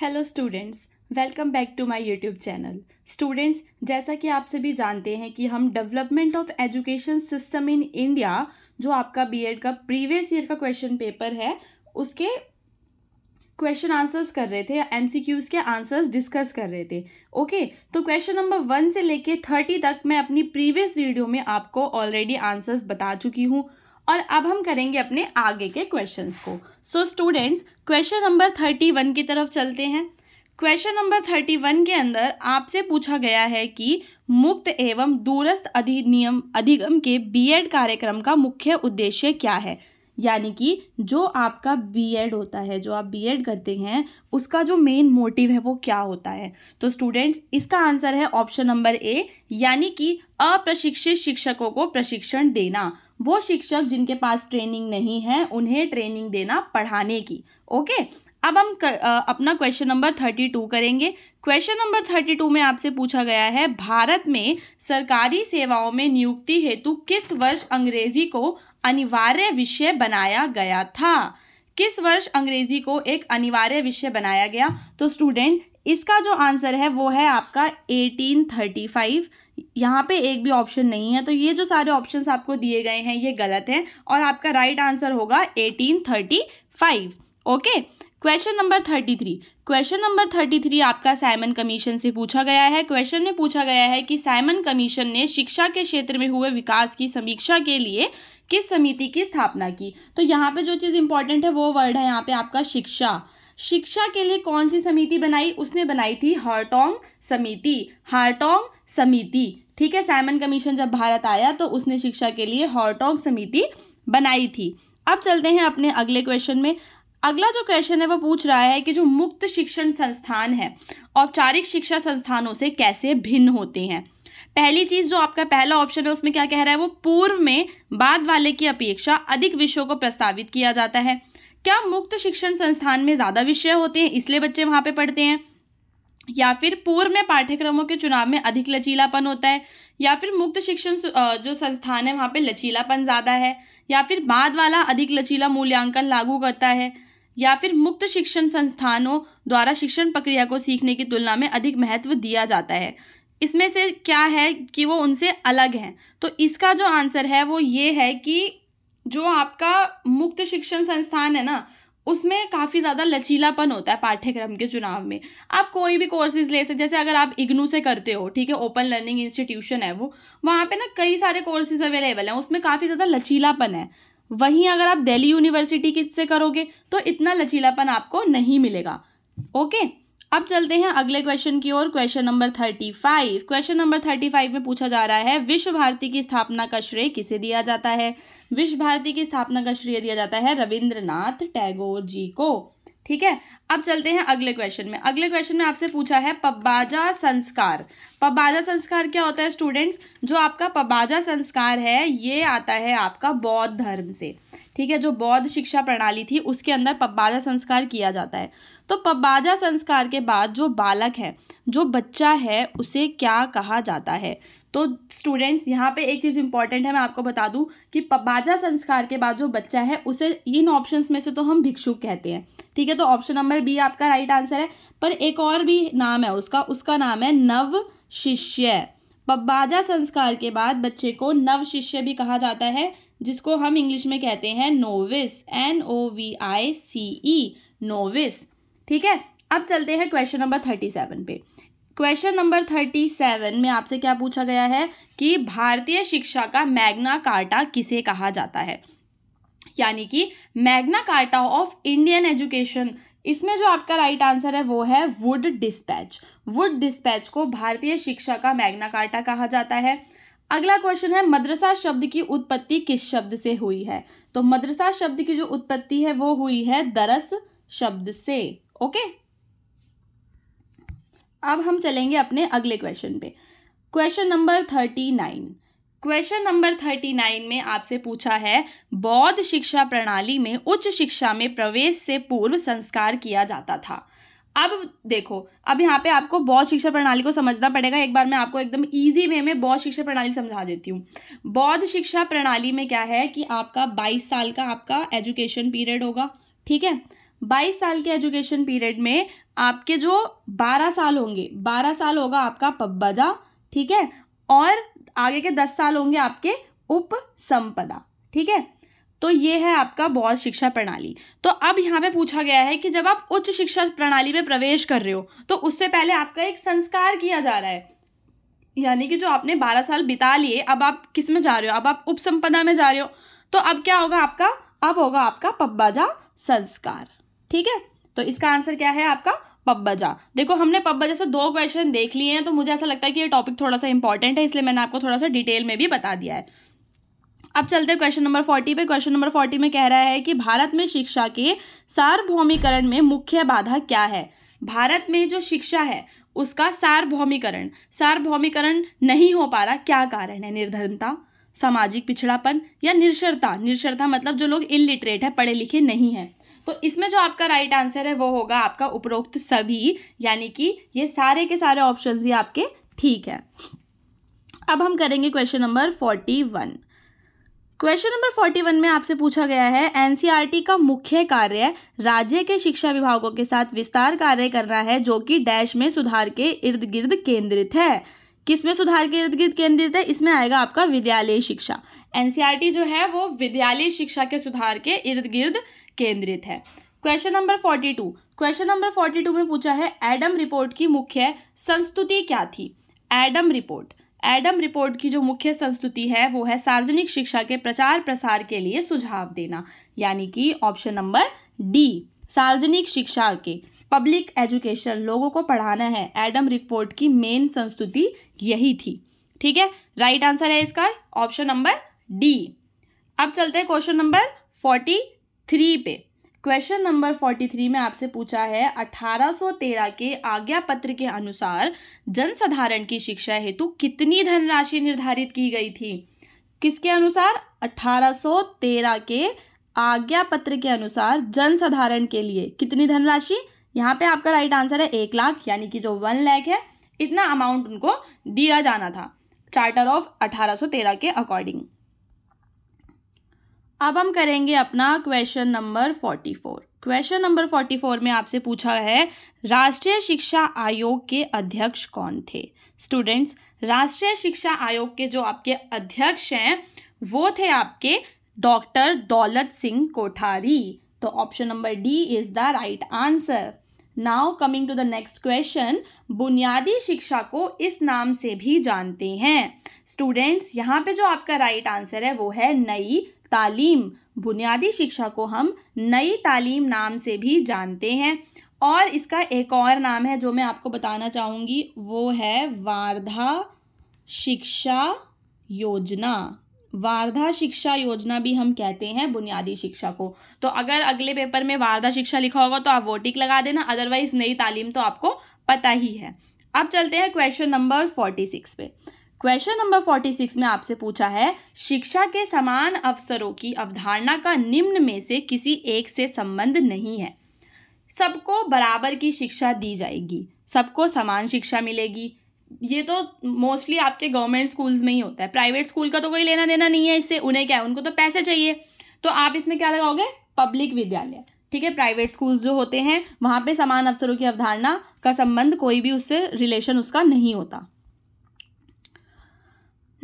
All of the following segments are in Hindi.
Hello students welcome back to my YouTube channel students जैसा कि आप सभी जानते हैं कि हम development of education system in India जो आपका बीएड का प्रीवियस ईयर का क्वेश्चन पेपर है उसके क्वेश्चन आंसर्स कर रहे थे एम के आंसर्स डिस्कस कर रहे थे ओके okay, तो क्वेश्चन नंबर वन से लेके थर्टी तक मैं अपनी प्रीवियस वीडियो में आपको ऑलरेडी आंसर्स बता चुकी हूँ और अब हम करेंगे अपने आगे के क्वेश्चंस को so students question number thirty one की तरफ चलते हैं क्वेश्चन नंबर थर्टी वन के अंदर आपसे पूछा गया है कि मुक्त एवं दूरस्थ अधिनियम अधिगम के बीएड कार्यक्रम का मुख्य उद्देश्य क्या है यानी कि जो आपका बीएड होता है जो आप बीएड करते हैं उसका जो मेन मोटिव है वो क्या होता है तो स्टूडेंट्स इसका आंसर है ऑप्शन नंबर ए यानी कि अप्रशिक्षित शिक्षकों को प्रशिक्षण देना वो शिक्षक जिनके पास ट्रेनिंग नहीं है उन्हें ट्रेनिंग देना पढ़ाने की ओके अब हम कर, आ, अपना क्वेश्चन नंबर थर्टी टू करेंगे क्वेश्चन नंबर थर्टी टू में आपसे पूछा गया है भारत में सरकारी सेवाओं में नियुक्ति हेतु किस वर्ष अंग्रेजी को अनिवार्य विषय बनाया गया था किस वर्ष अंग्रेजी को एक अनिवार्य विषय बनाया गया तो स्टूडेंट इसका जो आंसर है वो है आपका एटीन थर्टी फाइव यहाँ पे एक भी ऑप्शन नहीं है तो ये जो सारे ऑप्शन आपको दिए गए हैं ये गलत हैं और आपका राइट आंसर होगा eighteen thirty five okay question number thirty three question number thirty three आपका साइमन कमीशन से पूछा गया है क्वेश्चन में पूछा गया है कि साइमन कमीशन ने शिक्षा के क्षेत्र में हुए विकास की समीक्षा के लिए किस समिति की स्थापना की तो यहाँ पे जो चीज़ इंपॉर्टेंट है वो वर्ड है यहाँ पे आपका शिक्षा शिक्षा के लिए कौन सी समिति बनाई उसने बनाई थी हार्टोंग समिति हार्टोंग समिति ठीक है साइमन कमीशन जब भारत आया तो उसने शिक्षा के लिए हॉटॉग समिति बनाई थी अब चलते हैं अपने अगले क्वेश्चन में अगला जो क्वेश्चन है वो पूछ रहा है कि जो मुक्त शिक्षण संस्थान है औपचारिक शिक्षा संस्थानों से कैसे भिन्न होते हैं पहली चीज जो आपका पहला ऑप्शन है उसमें क्या कह रहा है वो पूर्व में बाद वाले की अपेक्षा अधिक विषयों को प्रस्तावित किया जाता है क्या मुक्त शिक्षण संस्थान में ज़्यादा विषय होते हैं इसलिए बच्चे वहाँ पर पढ़ते हैं या फिर पूर्व में पाठ्यक्रमों के चुनाव में अधिक लचीलापन होता है या फिर मुक्त शिक्षण जो संस्थान है वहाँ पे लचीलापन ज़्यादा है या फिर बाद वाला अधिक लचीला मूल्यांकन लागू करता है या फिर मुक्त शिक्षण संस्थानों द्वारा शिक्षण प्रक्रिया को सीखने की तुलना में अधिक महत्व दिया जाता है इसमें से क्या है कि वो उनसे अलग हैं तो इसका जो आंसर है वो ये है कि जो आपका मुक्त शिक्षण संस्थान है ना उसमें काफ़ी ज़्यादा लचीलापन होता है पाठ्यक्रम के चुनाव में आप कोई भी कोर्सेज ले सकते जैसे अगर आप इग्नू से करते हो ठीक है ओपन लर्निंग इंस्टीट्यूशन है वो वहाँ पे ना कई सारे कोर्सेज अवेलेबल हैं उसमें काफ़ी ज़्यादा लचीलापन है वहीं अगर आप दिल्ली यूनिवर्सिटी से करोगे तो इतना लचीलापन आपको नहीं मिलेगा ओके अब चलते हैं अगले क्वेश्चन की ओर question number thirty five question number thirty five में पूछा जा रहा है विश्व भारती की स्थापना का श्रेय किसे दिया जाता है विश्व भारती की स्थापना का श्रेय दिया जाता है रविंद्रनाथ टैगोर जी को ठीक है अब चलते हैं अगले क्वेश्चन में अगले क्वेश्चन में आपसे पूछा है पब्बाजा संस्कार पब्बाजा संस्कार क्या होता है स्टूडेंट्स जो आपका पब्बाजा संस्कार है ये आता है आपका बौद्ध धर्म से ठीक है जो बौद्ध शिक्षा प्रणाली थी उसके अंदर पब्बाजा संस्कार किया जाता है तो पबाजा संस्कार के बाद जो बालक है जो बच्चा है उसे क्या कहा जाता है तो स्टूडेंट्स यहाँ पे एक चीज़ इंपॉर्टेंट है मैं आपको बता दूँ कि पबाजा संस्कार के बाद जो बच्चा है उसे इन ऑप्शंस में से तो हम भिक्षुक कहते हैं ठीक है तो ऑप्शन नंबर बी आपका राइट आंसर है पर एक और भी नाम है उसका उसका नाम है नव शिष्य पब्बाजा संस्कार के बाद बच्चे को नव शिष्य भी कहा जाता है जिसको हम इंग्लिश में कहते हैं novice N O V I C E novice ठीक है अब चलते हैं क्वेश्चन नंबर थर्टी सेवन पे क्वेश्चन नंबर थर्टी सेवन में आपसे क्या पूछा गया है कि भारतीय शिक्षा का मैग्ना कार्टा किसे कहा जाता है यानी कि Magna Carta of Indian education इसमें जो आपका राइट आंसर है वो है वुड डिस्पैच वुड डिस्पैच को भारतीय शिक्षा का मैग्ना कार्टा कहा जाता है अगला क्वेश्चन है मदरसा शब्द की उत्पत्ति किस शब्द से हुई है तो मदरसा शब्द की जो उत्पत्ति है वो हुई है दरस शब्द से ओके अब हम चलेंगे अपने अगले क्वेश्चन पे question number thirty nine question number thirty nine में आपसे पूछा है बौद्ध शिक्षा प्रणाली में उच्च शिक्षा में प्रवेश से पूर्व संस्कार किया जाता था अब देखो अब यहाँ पे आपको बौद्ध शिक्षा प्रणाली को समझना पड़ेगा एक बार मैं आपको एकदम इजी वे में बौद्ध शिक्षा प्रणाली समझा देती हूँ बौद्ध शिक्षा प्रणाली में क्या है कि आपका बाईस साल का आपका एजुकेशन पीरियड होगा ठीक है 22 साल के एजुकेशन पीरियड में आपके जो 12 साल होंगे 12 साल होगा आपका पब्बजा ठीक है और आगे के 10 साल होंगे आपके उप संपदा ठीक है तो ये है आपका बौद्ध शिक्षा प्रणाली तो अब यहाँ पे पूछा गया है कि जब आप उच्च शिक्षा प्रणाली में प्रवेश कर रहे हो तो उससे पहले आपका एक संस्कार किया जा रहा है यानी कि जो आपने बारह साल बिता लिए अब आप किस में जा रहे हो अब आप उपसंपदा में जा रहे हो तो अब क्या होगा आपका अब होगा आपका पब्बाजा संस्कार ठीक है तो इसका आंसर क्या है आपका पब्बजा देखो हमने पब्बजा से दो क्वेश्चन देख लिए हैं तो मुझे ऐसा लगता है कि ये टॉपिक थोड़ा सा इंपॉर्टेंट है इसलिए मैंने आपको थोड़ा सा डिटेल में भी बता दिया है अब चलते हैं क्वेश्चन नंबर फोर्टी पे क्वेश्चन नंबर फोर्टी में कह रहा है कि भारत में शिक्षा के सार्वभौमिकरण में मुख्य बाधा क्या है भारत में जो शिक्षा है उसका सार्वभौमिकरण सार्वभौमिकरण नहीं हो पा रहा क्या कारण है निर्धनता सामाजिक पिछड़ापन या निरक्षरता निरक्षरता मतलब जो लोग इलिटरेट है पढ़े लिखे नहीं हैं तो इसमें जो आपका राइट right आंसर है वो होगा आपका उपरोक्त सभी यानी कि ये सारे के सारे ऑप्शन ही आपके ठीक है अब हम करेंगे question number forty one question number forty one में आपसे पूछा गया है एनसीईआरटी e का मुख्य कार्य राज्य के शिक्षा विभागों के साथ विस्तार कार्य करना है जो कि डैश में सुधार के इर्द गिर्द केंद्रित है किस में सुधार के इर्द गिर्द केंद्रित है इसमें आएगा आपका विद्यालय शिक्षा एनसीईआरटी e जो है वो विद्यालय शिक्षा के सुधार के इर्द गिर्द केंद्रित है question number forty two question number forty two में पूछा है एडम रिपोर्ट की मुख्य संस्तुति क्या थी एडम रिपोर्ट एडम रिपोर्ट की जो मुख्य संस्तुति है वो है सार्वजनिक शिक्षा के प्रचार प्रसार के लिए सुझाव देना यानी कि ऑप्शन नंबर डी सार्वजनिक शिक्षा के पब्लिक एजुकेशन लोगों को पढ़ाना है एडम रिपोर्ट की मेन संस्तुति यही थी ठीक है राइट आंसर है इसका ऑप्शन नंबर डी अब चलते हैं क्वेश्चन नंबर फोर्टी थ्री पे क्वेश्चन नंबर फोर्टी थ्री में आपसे पूछा है अठारह सौ तेरह के आज्ञा पत्र के अनुसार जनसाधारण की शिक्षा हेतु कितनी धनराशि निर्धारित की गई थी किसके अनुसार अठारह सौ तेरह के आज्ञा पत्र के अनुसार जनसाधारण के लिए कितनी धनराशि यहाँ पे आपका राइट आंसर है एक लाख यानी कि जो वन लैख है इतना अमाउंट उनको दिया जाना था चार्टर ऑफ तेरह के अकॉर्डिंग अब हम करेंगे अपना question number forty four question number forty four में आपसे पूछा है राष्ट्रीय शिक्षा आयोग के अध्यक्ष कौन थे स्टूडेंट्स राष्ट्रीय शिक्षा आयोग के जो आपके अध्यक्ष हैं वो थे आपके डॉक्टर दौलत सिंह कोठारी तो option number D is the right answer now coming to the next question बुनियादी शिक्षा को इस नाम से भी जानते हैं स्टूडेंट्स यहाँ पे जो आपका राइट right आंसर है वो है नई तालीम बुनियादी शिक्षा को हम नई तालीम नाम से भी जानते हैं और इसका एक और नाम है जो मैं आपको बताना चाहूँगी वो है वारधा शिक्षा योजना वारधा शिक्षा योजना भी हम कहते हैं बुनियादी शिक्षा को तो अगर अगले पेपर में वारधा शिक्षा लिखा होगा तो आप वो टिक लगा देना अदरवाइज नई तालीम तो आपको पता ही है अब चलते हैं क्वेश्चन नंबर फोर्टी सिक्स पे क्वेश्चन नंबर फोर्टी सिक्स में आपसे पूछा है शिक्षा के समान अवसरों की अवधारणा का निम्न में से किसी एक से संबंध नहीं है सबको बराबर की शिक्षा दी जाएगी सबको समान शिक्षा मिलेगी ये तो मोस्टली आपके गवर्नमेंट स्कूल्स में ही होता है प्राइवेट स्कूल का तो कोई लेना देना नहीं है इससे उन्हें क्या है उनको तो पैसे चाहिए तो आप इसमें क्या लगाओगे पब्लिक विद्यालय ठीक है प्राइवेट स्कूल्स जो होते हैं वहाँ पे समान अवसरों की अवधारणा का संबंध कोई भी उससे रिलेशन उसका नहीं होता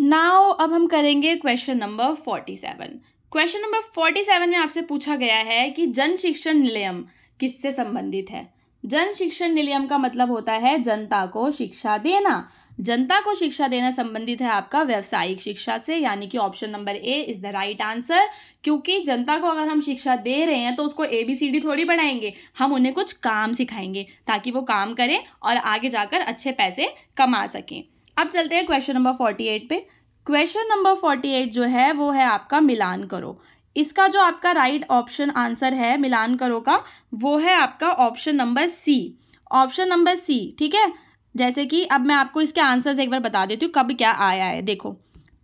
नाउ अब हम करेंगे question number forty seven question number forty seven में आपसे पूछा गया है कि जन शिक्षण निलयम किससे संबंधित है जन शिक्षण निलयम का मतलब होता है जनता को शिक्षा देना जनता को शिक्षा देना संबंधित है आपका व्यवसायिक शिक्षा से यानी कि option number A is the right answer क्योंकि जनता को अगर हम शिक्षा दे रहे हैं तो उसको ए बी सी डी थोड़ी बढ़ाएंगे हम उन्हें कुछ काम सिखाएंगे ताकि वो काम करें और आगे जाकर अच्छे पैसे कमा सकें अब चलते हैं क्वेश्चन नंबर फोर्टी एट पे क्वेश्चन नंबर फोर्टी एट जो है वो है आपका मिलान करो इसका जो आपका राइट ऑप्शन आंसर है मिलान करो का वो है आपका option number C option number C ठीक है जैसे कि अब मैं आपको इसके आंसर्स एक बार बता देती हूँ कब क्या आया है देखो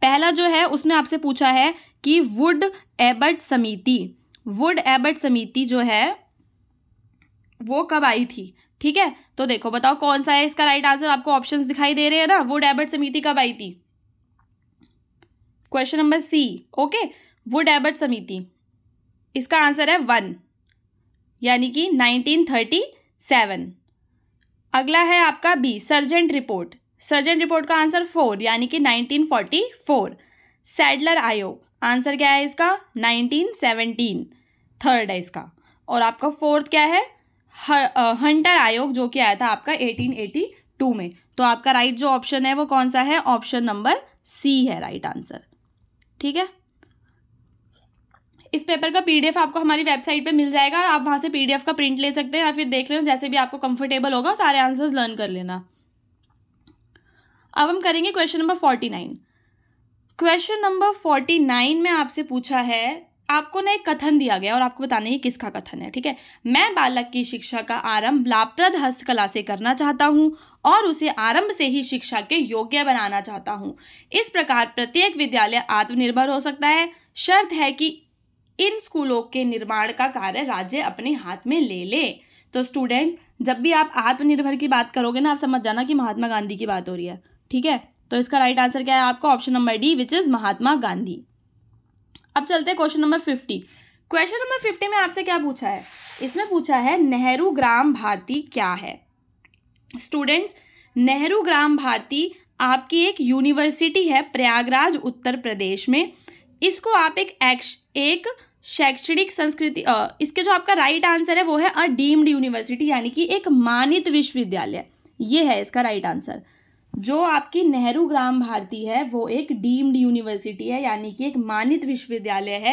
पहला जो है उसमें आपसे पूछा है कि वुड एबर्ट समिति वुड एबर्ट समिति जो है वो कब आई थी ठीक है तो देखो बताओ कौन सा है इसका राइट आंसर आपको ऑप्शंस दिखाई दे रहे हैं ना वो एबर्ट समिति कब आई थी क्वेश्चन नंबर सी ओके वो एबर्ट समिति इसका आंसर है वन यानी कि नाइनटीन थर्टी सेवन अगला है आपका B Sargent report Sargent report का आंसर फोर यानी कि नाइनटीन फोर्टी फोर सैडलर आयोग आंसर क्या है इसका नाइनटीन सेवनटीन थर्ड है इसका और आपका फोर्थ क्या है हंटर आयोग जो कि आया था आपका 1882 में तो आपका राइट जो ऑप्शन है वो कौन सा है ऑप्शन नंबर सी है राइट आंसर ठीक है इस पेपर का पीडीएफ आपको हमारी वेबसाइट पे मिल जाएगा आप वहां से पीडीएफ का प्रिंट ले सकते हैं या फिर देख लेना जैसे भी आपको कंफर्टेबल होगा सारे आंसर्स लर्न कर लेना अब हम करेंगे question number forty nine question number forty nine में आपसे पूछा है आपको ना एक कथन दिया गया और आपको बताना है किसका कथन है ठीक है मैं बालक की शिक्षा का आरंभ लाभप्रद हस्तकला से करना चाहता हूँ और उसे आरंभ से ही शिक्षा के योग्य बनाना चाहता हूँ इस प्रकार प्रत्येक विद्यालय आत्मनिर्भर हो सकता है शर्त है कि इन स्कूलों के निर्माण का कार्य राज्य अपने हाथ में ले ले तो स्टूडेंट्स जब भी आप आत्मनिर्भर की बात करोगे ना आप समझ जाना कि महात्मा गांधी की बात हो रही है ठीक है तो इसका राइट आंसर क्या है आपका option number D which is Mahatma Gandhi अब चलते हैं question number fifty question number fifty में आपसे क्या पूछा है इसमें पूछा है नेहरू ग्राम भारती क्या है स्टूडेंट्स नेहरू ग्राम भारती आपकी एक यूनिवर्सिटी है प्रयागराज उत्तर प्रदेश में इसको आप एक एक्श एक शैक्षणिक संस्कृति इसके जो आपका राइट आंसर है वो है अ डीम्ड यूनिवर्सिटी यानी कि एक मानित विश्वविद्यालय ये है इसका राइट आंसर जो आपकी नेहरू ग्राम भारती है वो एक डीम्ड यूनिवर्सिटी है यानी कि एक मानित विश्वविद्यालय है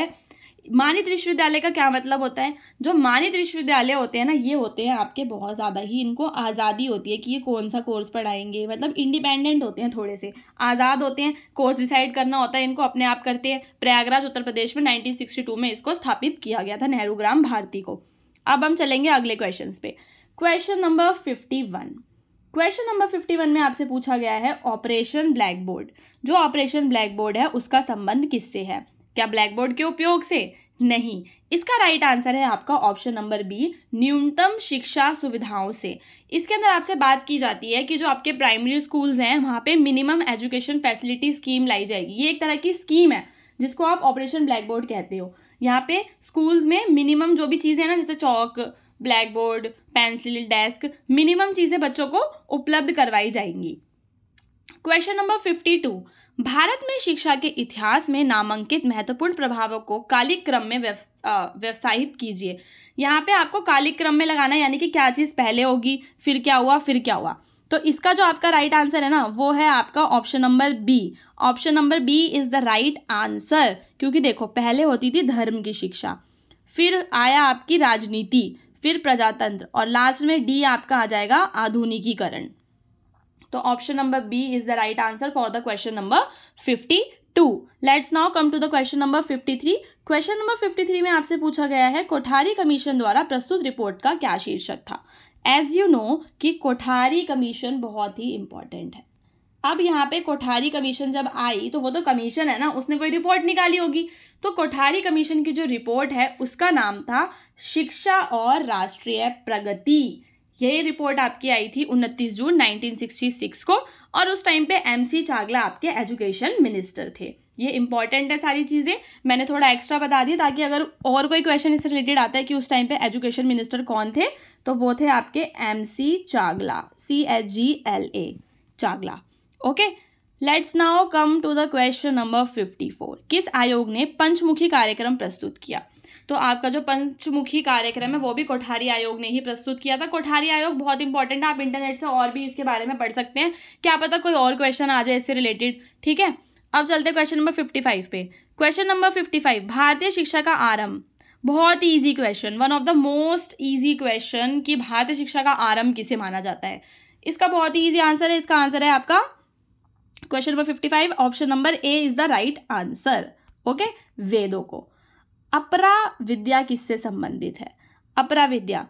मानित विश्वविद्यालय का क्या मतलब होता है जो मानित विश्वविद्यालय होते हैं ना ये होते हैं आपके बहुत ज़्यादा ही इनको आज़ादी होती है कि ये कौन सा कोर्स पढ़ाएंगे मतलब इंडिपेंडेंट होते हैं थोड़े से आज़ाद होते हैं कोर्स डिसाइड करना होता है इनको अपने आप करते हैं प्रयागराज उत्तर प्रदेश में नाइनटीन में इसको स्थापित किया गया था नेहरू ग्राम भारती को अब हम चलेंगे अगले क्वेश्चन पे question number fifty question number fifty one में आपसे पूछा गया है ऑपरेशन ब्लैक बोर्ड जो ऑपरेशन ब्लैक बोर्ड है उसका संबंध किससे है क्या ब्लैक बोर्ड के उपयोग से नहीं इसका राइट आंसर है आपका ऑप्शन नंबर बी न्यूनतम शिक्षा सुविधाओं से इसके अंदर आपसे बात की जाती है कि जो आपके प्राइमरी स्कूल्स हैं वहाँ पे मिनिमम एजुकेशन फैसिलिटी स्कीम लाई जाएगी ये एक तरह की स्कीम है जिसको आप ऑपरेशन ब्लैक बोर्ड कहते हो यहाँ पे स्कूल्स में मिनिमम जो भी चीज़ें हैं ना जैसे chalk black board pencil desk minimum चीज़ें बच्चों को उपलब्ध करवाई जाएंगी question number fifty two Bharat में शिक्षा के इतिहास में नामांकित महत्वपूर्ण प्रभावों को कालिक्रम में व्यवसायित कीजिए यहाँ पे आपको कालिक्रम में लगाना यानी कि क्या चीज़ पहले होगी फिर क्या हुआ फिर क्या हुआ तो इसका जो आपका राइट right आंसर है ना वो है आपका option number B option number B is the right answer क्योंकि देखो पहले होती थी धर्म की शिक्षा फिर आया आपकी राजनीति फिर प्रजातंत्र और लास्ट में डी आपका आ जाएगा आधुनिकीकरण तो option number B is the right answer for the question number fifty two let's now come to the question number fifty three question number fifty three में आपसे पूछा गया है कोठारी कमीशन द्वारा प्रस्तुत रिपोर्ट का क्या शीर्षक था एज यू नो कि कोठारी कमीशन बहुत ही इंपॉर्टेंट है अब यहाँ पे कोठारी कमीशन जब आई तो वो तो कमीशन है ना उसने कोई रिपोर्ट निकाली होगी तो कोठारी कमीशन की जो रिपोर्ट है उसका नाम था शिक्षा और राष्ट्रीय प्रगति ये रिपोर्ट आपकी आई थी 29 जून 1966 को और उस टाइम पे एमसी चागला आपके एजुकेशन मिनिस्टर थे ये इंपॉर्टेंट है सारी चीज़ें मैंने थोड़ा एक्स्ट्रा बता दिया ताकि अगर और कोई क्वेश्चन इससे रिलेटेड आता है कि उस टाइम पे एजुकेशन मिनिस्टर कौन थे तो वो थे आपके M C Chagla C H G L A Chagla okay let's now come to the question number fifty four किस आयोग ने पंचमुखी कार्यक्रम प्रस्तुत किया तो आपका जो पंचमुखी कार्यक्रम है वो भी कोठारी आयोग ने ही प्रस्तुत किया था कोठारी आयोग बहुत इंपॉर्टेंट है आप इंटरनेट से और भी इसके बारे में पढ़ सकते हैं क्या पता कोई और क्वेश्चन आ जाए इससे रिलेटेड ठीक है अब चलते क्वेश्चन नंबर फिफ्टी फाइव पे क्वेश्चन नंबर फिफ्टी फाइव भारतीय शिक्षा का आरंभ बहुत easy question one of the most easy question कि भारतीय शिक्षा का आरंभ किसे माना जाता है इसका बहुत ही ईजी आंसर है इसका आंसर है आपका question number fifty five option number A is the right answer okay वेदों को अपरा विद्या किससे संबंधित है अपरा विद्या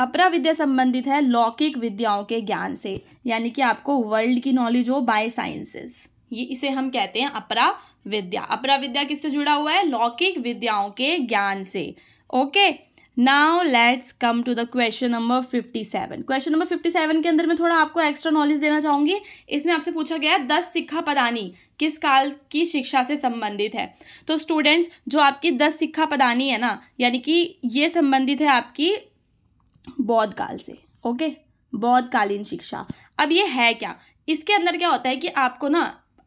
अपरा विद्या संबंधित है लौकिक विद्याओं के ज्ञान से यानी कि आपको वर्ल्ड की नॉलेज हो बाय साइंसेस ये इसे हम कहते हैं अपरा विद्या अपरा विद्या किससे जुड़ा हुआ है लौकिक विद्याओं के ज्ञान से okay okay? Now let's come to the question number fifty seven question number fifty seven के अंदर मैं थोड़ा आपको एक्स्ट्रा नॉलेज देना चाहूँगी इसमें आपसे पूछा गया है दस सिक्खा पदानी किस काल की शिक्षा से संबंधित है तो स्टूडेंट्स जो आपकी दस सिक्खा पदानी है ना यानी कि ये संबंधित है आपकी बौद्ध काल से ओके बौद्ध कालीन शिक्षा अब ये है क्या इसके अंदर क्या होता है कि आपको ना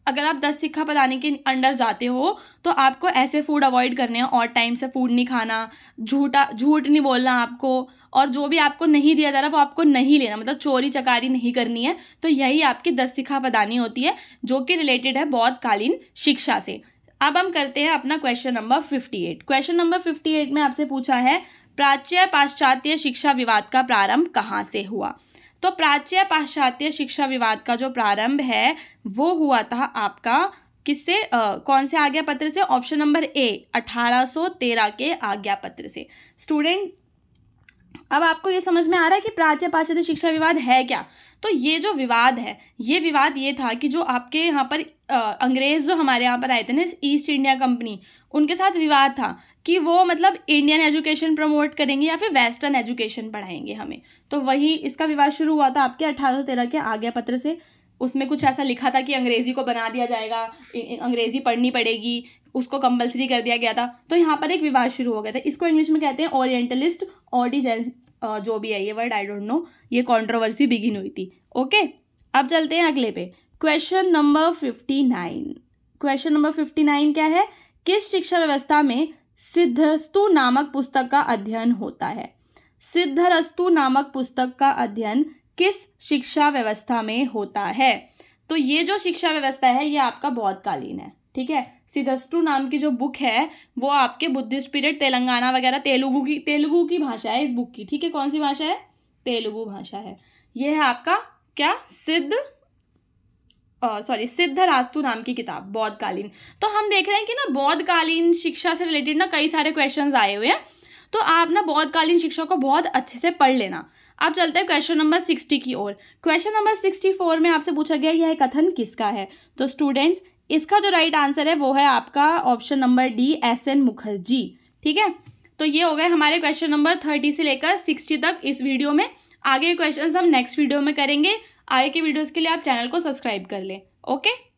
अगर आप दस सिक्खा बताने के अंडर जाते हो तो आपको ऐसे फूड अवॉइड करने हैं और टाइम से फूड नहीं खाना झूठा झूठ नहीं बोलना आपको और जो भी आपको नहीं दिया जा रहा वो आपको नहीं लेना मतलब चोरी चकारी नहीं करनी है तो यही आपकी दस सिक्खा पदानी होती है जो कि रिलेटेड है बहुत कालीन शिक्षा से अब हम करते हैं अपना question number fifty eight question number fifty eight में आपसे पूछा है प्राच्य पाश्चात्य शिक्षा विवाद का प्रारंभ कहाँ से हुआ तो प्राच्य पाश्चात्य शिक्षा विवाद का जो प्रारंभ है वो हुआ था आपका किससे कौन से आज्ञा पत्र से ऑप्शन नंबर ए 1813 के आज्ञा पत्र से स्टूडेंट अब आपको ये समझ में आ रहा है कि प्राच्य पाश्चात्य शिक्षा विवाद है क्या तो ये जो विवाद है ये विवाद ये था कि जो आपके यहाँ पर अंग्रेज़ जो हमारे यहाँ पर आए थे ना ईस्ट इंडिया कंपनी उनके साथ विवाद था कि वो मतलब इंडियन एजुकेशन प्रमोट करेंगे या फिर वेस्टर्न एजुकेशन पढ़ाएंगे हमें तो वही इसका विवाद शुरू हुआ था आपके अठारह के आज्ञा पत्र से उसमें कुछ ऐसा लिखा था कि अंग्रेज़ी को बना दिया जाएगा अंग्रेज़ी पढ़नी पड़ेगी उसको कंपलसरी कर दिया गया था तो यहाँ पर एक विवाद शुरू हो गया था इसको इंग्लिश में कहते हैं ओरिएंटलिस्ट ऑडिजेंस जो भी है ये वर्ड आई डोंट नो ये कंट्रोवर्सी बिगिन हुई थी ओके अब चलते हैं अगले पे question number fifty nine question number fifty nine क्या है किस शिक्षा व्यवस्था में सिद्धस्तु नामक पुस्तक का अध्ययन होता है सिद्धरस्तु नामक पुस्तक का अध्ययन किस शिक्षा व्यवस्था में होता है तो ये जो शिक्षा व्यवस्था है ये आपका बहुत कालीन है ठीक है सिद्धस्तु नाम की जो बुक है वो आपके बुद्धिस्ट पीरियड तेलंगाना वगैरह तेलुगु की तेलुगु की भाषा है इस बुक की ठीक है कौन सी भाषा है तेलुगु भाषा है ये है आपका क्या सिद्ध सॉरी सिद्धरास्तु नाम की किताब बौद्धकालीन तो हम देख रहे हैं कि ना बौद्धकालीन शिक्षा से रिलेटेड ना कई सारे क्वेश्चन आए हुए हैं तो आप ना बौद्धकालीन शिक्षा को बहुत अच्छे से पढ़ लेना अब चलते हैं क्वेश्चन नंबर सिक्सटी की ओर क्वेश्चन नंबर सिक्सटी फोर में आपसे पूछा गया यह कथन किसका है तो स्टूडेंट्स इसका जो राइट आंसर है वो है आपका option number D S N Mukherjee ठीक है तो ये हो गए हमारे क्वेश्चन नंबर थर्टी से लेकर सिक्सटी तक इस वीडियो में आगे क्वेश्चन हम नेक्स्ट वीडियो में करेंगे आगे के वीडियोज़ के लिए आप चैनल को सब्सक्राइब कर लें ओके